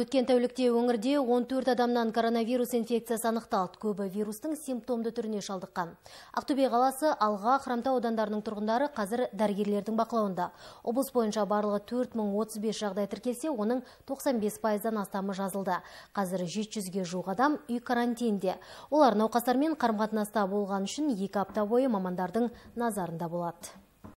Өткен тәулікте өңірде 14 адамнан коронавирус инфекциясы анықталды. Көбі вирустың симптомды түріне шалдыққан. Ақтөбе қаласы алға қырамта аудандарының тұрғындары қазір дәрігерлердің бақылауында. Обыз бойынша барлығы 4035 жағдай тіркелсе, оның 95 дан астамы жазылды. Қазір 700-ге жуық адам үй карантинде. Олар науқастармен қарым болған үшін екі апта бойы мамандардың назарында болады.